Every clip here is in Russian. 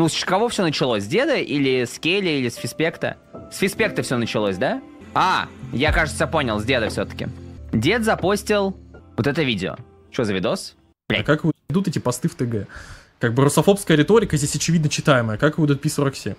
Ну, с кого все началось? С деда или с Келли, или с Фиспекта? С Фиспекта все началось, да? А, я, кажется, понял, с деда все-таки. Дед запостил вот это видео. Что за видос? А блядь. А как идут эти посты в ТГ? Как бы русофобская риторика здесь очевидно читаемая. Как выйдут Пи-47?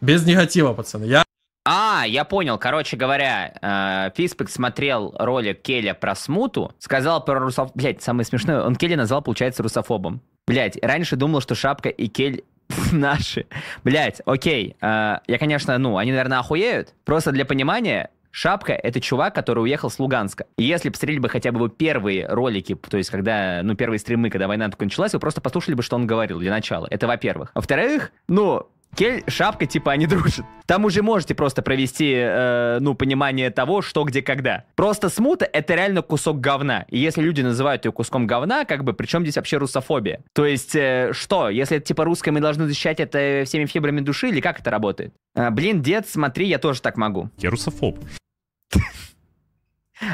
Без негатива, пацаны. Я... А, я понял. Короче говоря, э, Фиспек смотрел ролик Келя про смуту, сказал про русофоб... Блять, самое смешное, он Келя назвал, получается, русофобом. Блять, раньше думал, что Шапка и Кель наши. Блять, окей. Э, я, конечно, ну, они, наверное, охуеют. Просто для понимания, Шапка — это чувак, который уехал с Луганска. И если бы посмотрели бы хотя бы его первые ролики, то есть когда, ну, первые стримы, когда война только началась, вы просто послушали бы, что он говорил для начала. Это во-первых. Во-вторых, ну, Кель, шапка, типа, они дружат. Там уже можете просто провести, э, ну, понимание того, что, где, когда. Просто смута — это реально кусок говна. И если люди называют ее куском говна, как бы, при чем здесь вообще русофобия? То есть, э, что, если это, типа, русское, мы должны защищать это всеми фибрами души, или как это работает? Э, блин, дед, смотри, я тоже так могу. Я русофоб.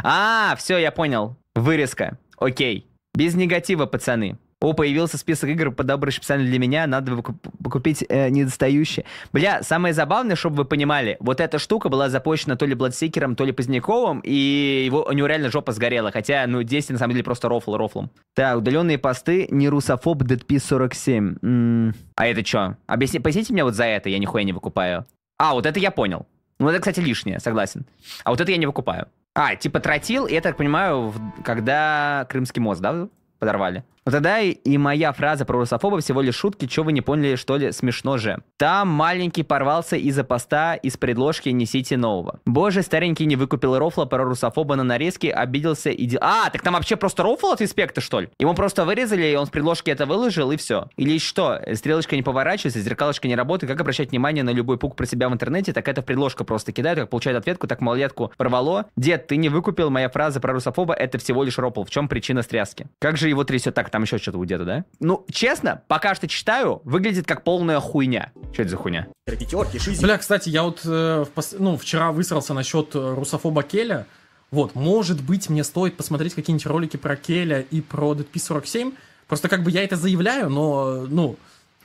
А, все, я понял. Вырезка. Окей. Без негатива, пацаны. О, появился список игр, подобран специально для меня, надо покупить э, недостающие. Бля, самое забавное, чтобы вы понимали, вот эта штука была запущена то ли Бладсикером, то ли Поздняковым, и его, у него реально жопа сгорела, хотя, ну, 10 на самом деле просто рофл рофлом. Так, удаленные посты, не русофоб, ДТП 47. М-м. А это что? Объясни, поясните меня вот за это, я нихуя не выкупаю. А, вот это я понял. Ну, это, кстати, лишнее, согласен. А вот это я не выкупаю. А, типа тротил, я так понимаю, когда Крымский мост, да, подорвали? Но тогда и, моя фраза про русофоба всего лишь шутки, что вы не поняли, что ли, смешно же. Там маленький порвался из-за поста, из предложки «Несите нового». Боже, старенький не выкупил рофла про русофоба на нарезке, обиделся и... А, так там вообще просто рофл от инспекта, что ли? Ему просто вырезали, и он с предложки это выложил, и все. Или что, стрелочка не поворачивается, зеркалочка не работает, как обращать внимание на любой пук про себя в интернете, так это предложка просто кидают, как получают ответку, так малолетку порвало. Дед, ты не выкупил, моя фраза про русофоба, это всего лишь ропл. В чем причина стряски? Как же его трясет? Так, там еще что-то где-то, да? Ну, честно, пока что читаю, выглядит как полная хуйня. Что это за хуйня? Пятерки, шизик. Бля, кстати, я вот э, пос... ну, вчера высрался насчет э, русофоба Келя. Вот, может быть, мне стоит посмотреть какие-нибудь ролики про Келя и про Deadpool 47. Просто как бы я это заявляю, но, э, ну,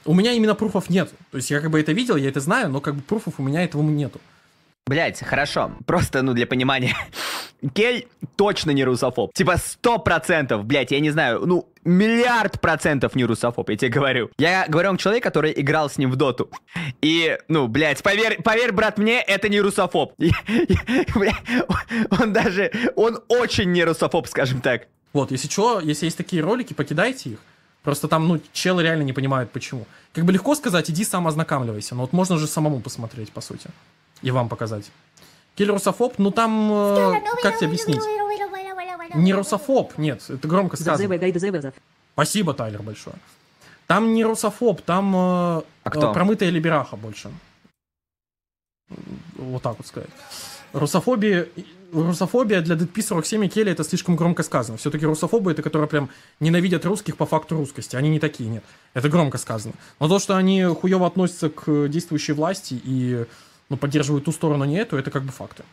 у меня именно пруфов нет. То есть я как бы это видел, я это знаю, но как бы пруфов у меня этого нету. Блять, хорошо. Просто, ну, для понимания. Кель точно не русофоб. Типа сто процентов, блядь, я не знаю, ну, миллиард процентов не русофоб, я тебе говорю. Я говорю вам человек, который играл с ним в доту. И, ну, блядь, поверь, поверь, брат, мне это не русофоб. И, и, блядь, он даже, он очень не русофоб, скажем так. Вот, если что, если есть такие ролики, покидайте их. Просто там, ну, челы реально не понимают, почему. Как бы легко сказать, иди сам ознакомливайся, но вот можно же самому посмотреть, по сути, и вам показать. Киллер ну там... Э, как тебе объяснить? Не русофоб, нет, это громко сказано. Спасибо, Тайлер, большое. Там не русофоб, там э, а э, промытая либераха больше. Вот так вот сказать. Русофобия, русофобия для DP 47 и Келли это слишком громко сказано. Все-таки русофобы это которые прям ненавидят русских по факту русскости. Они не такие, нет. Это громко сказано. Но то, что они хуево относятся к действующей власти и но поддерживают ту сторону, а не эту, это как бы факты.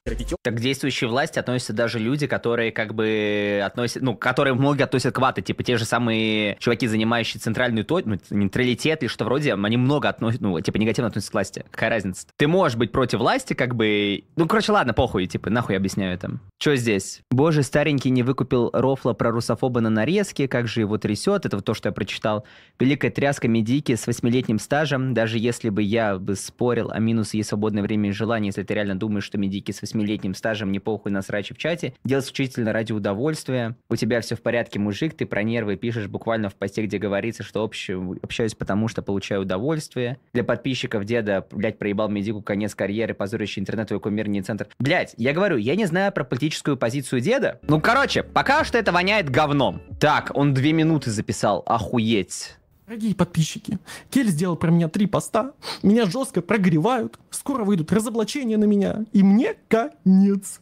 К действующей власти относятся даже люди, которые как бы относят, ну, которые многие относят к ваты, типа те же самые чуваки, занимающие центральную точку, ну, нейтралитет или что вроде, они много относят, ну, типа негативно относятся к власти. Какая разница? Ты можешь быть против власти, как бы, ну, короче, ладно, похуй, типа, нахуй объясняю это. Что здесь? Боже, старенький не выкупил рофла про русофоба на нарезке, как же его трясет, это вот то, что я прочитал. Великая тряска медики с восьмилетним стажем, даже если бы я бы спорил о минусе и свободной исключительно время и желание, если ты реально думаешь, что медики с восьмилетним стажем не похуй на срачи в чате, делать исключительно ради удовольствия. У тебя все в порядке, мужик, ты про нервы пишешь буквально в посте, где говорится, что общаюсь потому, что получаю удовольствие. Для подписчиков деда, блядь, проебал медику конец карьеры, позорящий интернет, твой кумирный центр. Блядь, я говорю, я не знаю про политическую позицию деда. Ну, короче, пока что это воняет говном. Так, он две минуты записал, охуеть. Дорогие подписчики, Кель сделал про меня три поста, меня жестко прогревают, скоро выйдут разоблачения на меня, и мне конец.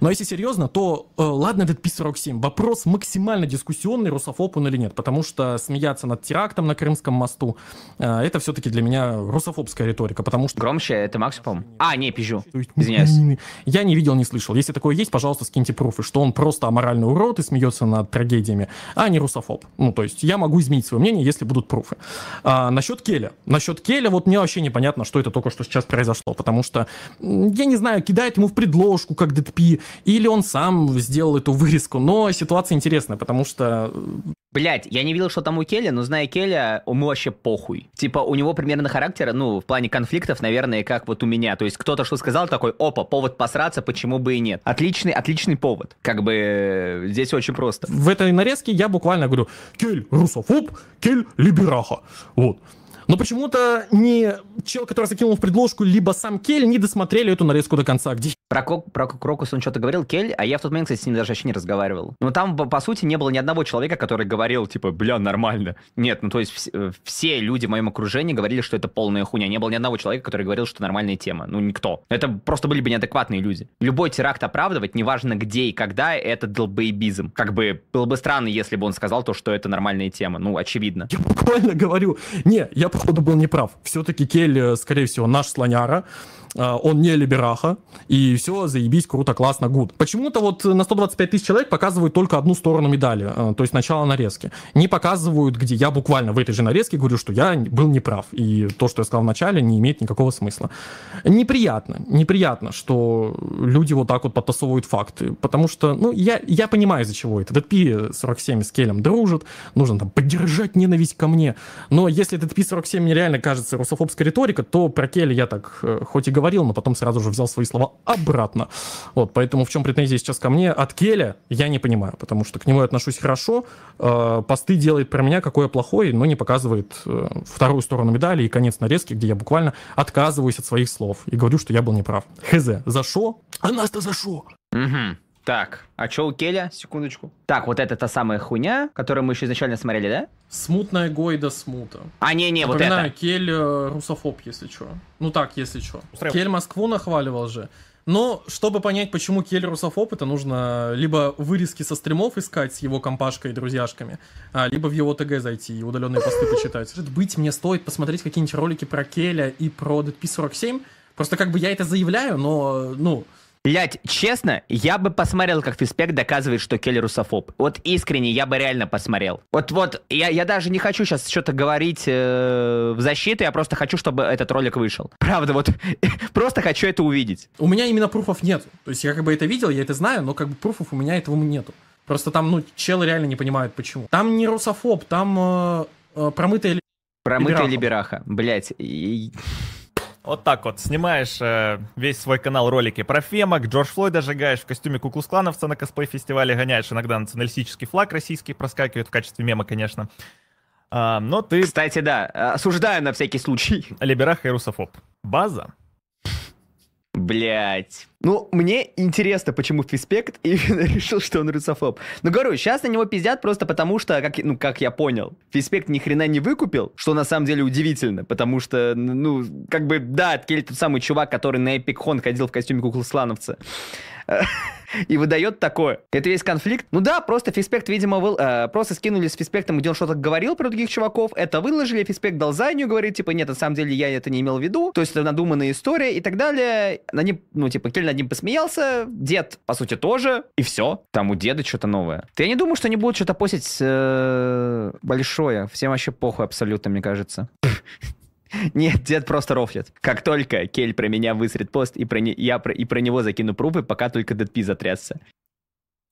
Но если серьезно, то э, ладно этот Пи-47. Вопрос максимально дискуссионный, русофоб он или нет. Потому что смеяться над терактом на Крымском мосту, э, это все-таки для меня русофобская риторика. Потому что... Громче, это максимум. А, не, пижу. Извиняюсь. Я не видел, не слышал. Если такое есть, пожалуйста, скиньте пруфы, что он просто аморальный урод и смеется над трагедиями, а не русофоб. Ну, то есть я могу изменить свое мнение, если будут пруфы. А, насчет Келя. Насчет Келя вот мне вообще непонятно, что это только что сейчас произошло. Потому что, я не знаю, кидает ему в предложку, как ДТП или он сам сделал эту вырезку. Но ситуация интересная, потому что... Э, Блять, я не видел, что там у Келли, но зная Келли, ему вообще похуй. Типа, у него примерно характер, ну, в плане конфликтов, наверное, как вот у меня. То есть кто-то что сказал, такой, опа, повод посраться, почему бы и нет. Отличный, отличный повод. Как бы э, здесь очень просто. В этой нарезке я буквально говорю, Кель русофоб, Кель либераха. Вот. Но почему-то не человек, который закинул в предложку, либо сам Кель не досмотрели эту нарезку до конца. Где... Про, Кок, про Крокус он что-то говорил, Кель, а я в тот момент, кстати, с ним даже вообще не разговаривал. Но там, по сути, не было ни одного человека, который говорил, типа, бля, нормально. Нет, ну то есть вс- э, все люди в моем окружении говорили, что это полная хуйня. Не было ни одного человека, который говорил, что нормальная тема. Ну, никто. Это просто были бы неадекватные люди. Любой теракт оправдывать, неважно где и когда, это долбоебизм. Как бы было бы странно, если бы он сказал то, что это нормальная тема. Ну, очевидно. Я буквально говорю, не, я походу, был неправ. Все-таки Кель, э, скорее всего, наш слоняра э, он не либераха, и все, заебись, круто, классно, гуд. Почему-то вот на 125 тысяч человек показывают только одну сторону медали, э, то есть начало нарезки. Не показывают, где я буквально в этой же нарезке говорю, что я был неправ, и то, что я сказал вначале, не имеет никакого смысла. Неприятно, неприятно, что люди вот так вот подтасовывают факты, потому что, ну, я, я понимаю, из-за чего это. Пи 47 с Келем дружит, нужно там поддержать ненависть ко мне, но если ДТП 47 всем мне реально кажется русофобская риторика, то про Келли я так э, хоть и говорил, но потом сразу же взял свои слова обратно. Вот, поэтому в чем претензия сейчас ко мне от Келя, я не понимаю, потому что к нему я отношусь хорошо, э, посты делает про меня, какое плохое, но не показывает э, вторую сторону медали и конец нарезки, где я буквально отказываюсь от своих слов и говорю, что я был неправ. Хз, за шо? А нас-то за шо? Угу. Так, а чё у Келя? Секундочку. Так, вот это та самая хуйня, которую мы еще изначально смотрели, да? Смутная Гойда Смута. А, не-не, вот это. Кель э, русофоб, если чё. Ну так, если чё. Устраивай. Кель Москву нахваливал же. Но чтобы понять, почему Кель русофоб, это нужно либо вырезки со стримов искать с его компашкой и друзьяшками, а, либо в его ТГ зайти и удаленные посты почитать. Может быть, мне стоит посмотреть какие-нибудь ролики про Келя и про DP47. Просто как бы я это заявляю, но, ну, Блять, честно, я бы посмотрел, как Фиспек доказывает, что Келли русофоб. Вот искренне, я бы реально посмотрел. Вот-вот, я, я даже не хочу сейчас что-то говорить э, в защиту, я просто хочу, чтобы этот ролик вышел. Правда, вот просто хочу это увидеть. У меня именно пруфов нет. То есть я как бы это видел, я это знаю, но как бы пруфов у меня этого нету. Просто там, ну, челы реально не понимают, почему. Там не русофоб, там э, э, промытая Промытая либераха, либераха блять. Вот так вот, снимаешь э, весь свой канал ролики про Фемок, Джордж Флойд сжигаешь в костюме куклусклановца на косплей-фестивале, гоняешь иногда националистический флаг российский, проскакивает в качестве мема, конечно. А, но ты... Кстати, да, осуждаю на всякий случай. Либерах и русофоб. База. Блять. Ну, мне интересно, почему Фиспект именно решил, что он русофоб. Ну говорю, сейчас на него пиздят просто потому, что, как, ну, как я понял, Фиспект ни хрена не выкупил, что на самом деле удивительно, потому что, ну, как бы, да, Келли тот самый чувак, который на Эпик Хон ходил в костюме куклы-слановца. И выдает такое. Это весь конфликт. Ну да, просто Фиспект, видимо, выл... э, просто скинули с Фиспектом, где он что-то говорил про других чуваков. Это выложили, Фиспект дал заднюю, говорит, типа, нет, на самом деле я это не имел в виду. То есть это надуманная история и так далее. Они, ну, типа, Кель над ним посмеялся, дед, по сути, тоже, и все. Там у деда что-то новое. Ты, я не думаю, что они будут что-то постить э, большое. Всем вообще похуй абсолютно, мне кажется. Нет, дед просто рофлит. Как только Кель про меня высрет пост, и про, не, я про, и про него закину прупы, пока только Дэдпи затрясся.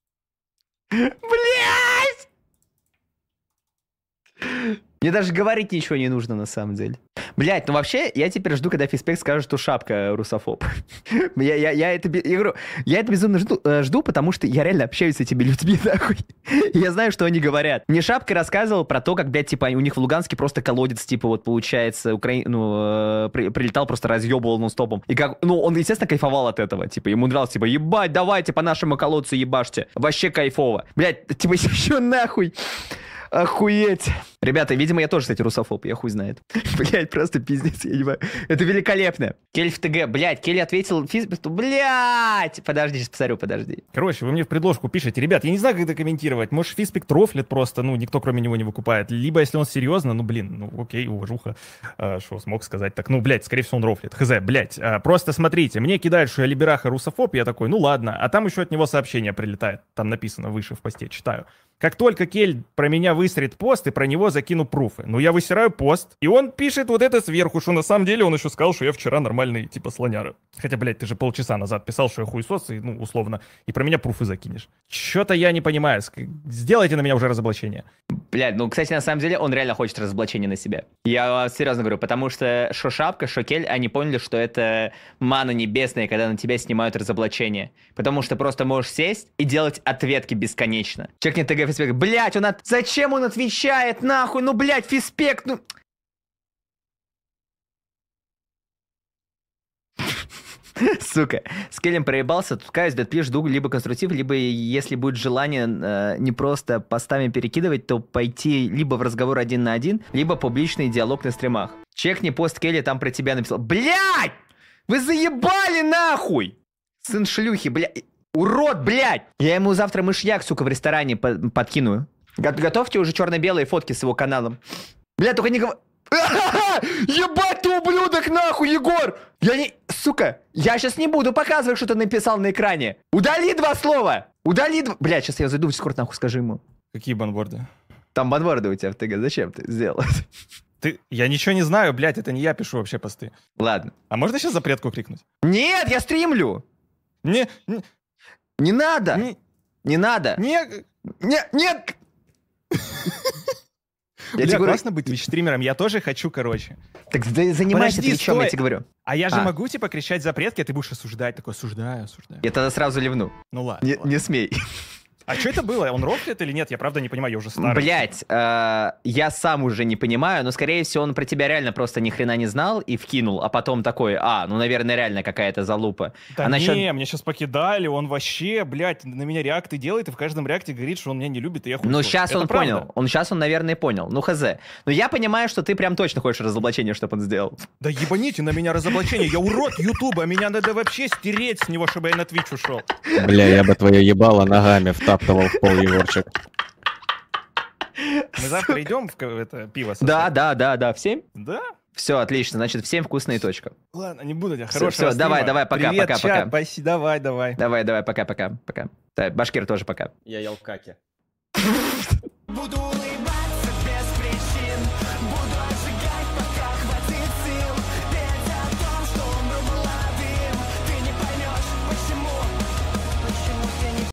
Блин! Мне даже говорить ничего не нужно, на самом деле. Блять, ну вообще, я теперь жду, когда Фиспек скажет, что шапка русофоб. я, я, я, это, я, говорю, я это безумно жду, э, жду, потому что я реально общаюсь с этими людьми, нахуй. я знаю, что они говорят. Мне шапка рассказывал про то, как, блядь, типа, у них в Луганске просто колодец, типа, вот получается, Украин... ну, э, при, прилетал, просто разъебывал нон-стопом. И как, ну, он, естественно, кайфовал от этого. Типа, ему нравилось, типа, ебать, давайте по нашему колодцу ебашьте. Вообще кайфово. Блять, типа, еще нахуй. Охуеть. Ребята, видимо, я тоже, кстати, русофоб, я хуй знает. Блять, просто пиздец, я не понимаю. Это великолепно. Кель в ТГ, блять, Кель ответил Физбесту, блять. Подожди, сейчас посмотрю, подожди. Короче, вы мне в предложку пишете, ребят, я не знаю, как это комментировать. Может, Физбек трофлит просто, ну, никто кроме него не выкупает. Либо, если он серьезно, ну, блин, ну, окей, уважуха, а, что а, смог сказать так. Ну, блять, скорее всего, он рофлит. Хз, блять, а, просто смотрите, мне кидают, что я либераха русофоб, я такой, ну, ладно. А там еще от него сообщение прилетает. Там написано выше в посте, читаю. Как только Кель про меня выстрелит пост и про него закину пруфы. Ну, я высираю пост, и он пишет вот это сверху, что на самом деле он еще сказал, что я вчера нормальный, типа, слоняра. Хотя, блядь, ты же полчаса назад писал, что я хуесос, и, ну, условно, и про меня пруфы закинешь. Что-то я не понимаю. Сделайте на меня уже разоблачение. Блядь, ну, кстати, на самом деле он реально хочет разоблачения на себя. Я серьезно говорю, потому что шо шапка, шо кель, они поняли, что это мана небесная, когда на тебя снимают разоблачение. Потому что просто можешь сесть и делать ответки бесконечно. Человек не ТГ Фиспек. Блять, он от... Зачем он отвечает, нахуй? Ну, блять, Фиспек, ну... Сука. С Келем проебался, тут каюсь, дэтпи, жду либо конструктив, либо, если будет желание э, не просто постами перекидывать, то пойти либо в разговор один на один, либо публичный диалог на стримах. Чекни пост Келли, там про тебя написал. Блять! Вы заебали нахуй! Сын шлюхи, блядь. Урод, блядь! Я ему завтра мышьяк, сука, в ресторане по- подкину. Готовьте уже черно-белые фотки с его каналом. Бля, только не говори... Ебать ты ублюдок нахуй, Егор! Я не... Сука, я сейчас не буду показывать, что ты написал на экране. Удали два слова! Удали два... Бля, сейчас я зайду в Дискорд нахуй, скажи ему. Какие банборды? Там банборды у тебя, ТГ. зачем ты сделал? Ты, я ничего не знаю, блядь, это не я пишу вообще посты. Ладно. А можно сейчас запретку крикнуть? Нет, я стримлю! Не, не не надо! Не, не надо! Не... Не... Нет! Я Бля, говорю... классно быть твич-стримером, я тоже хочу, короче. Так занимайся Подожди, твичом, стой. я тебе говорю. А я же а. могу, типа, кричать запретки, а ты будешь осуждать, такой, осуждаю, осуждаю. Я тогда сразу ливну. Ну ладно. Не, ладно. не смей. А что это было? Он рофлит или нет? Я правда не понимаю, я уже старый. Блять, э, я сам уже не понимаю, но скорее всего он про тебя реально просто ни хрена не знал и вкинул, а потом такой, а, ну, наверное, реально какая-то залупа. Да а не, насчет... меня сейчас покидали, он вообще, блять, на меня реакты делает и в каждом реакте говорит, что он меня не любит, и я хуй. Ну, сейчас он правда. понял. Он сейчас он, наверное, понял. Ну, хз. Но я понимаю, что ты прям точно хочешь разоблачение, чтобы он сделал. Да ебаните на меня разоблачение, я урод Ютуба, а меня надо вообще стереть с него, чтобы я на Твич ушел. Бля, я бы твое ебало ногами в тап втаптывал в пол Егорчик. Мы завтра идем в это пиво. Да, да, да, да, в 7? Да. Все, отлично. Значит, всем вкусные точка. Ладно, не буду тебя. Хорошего Все, все давай, давай, пока, Привет, пока, чат, пока. Спасибо. давай, давай. Давай, давай, пока, пока, пока. Да, Башкир тоже пока. Я ел в каке. Буду улыбаться.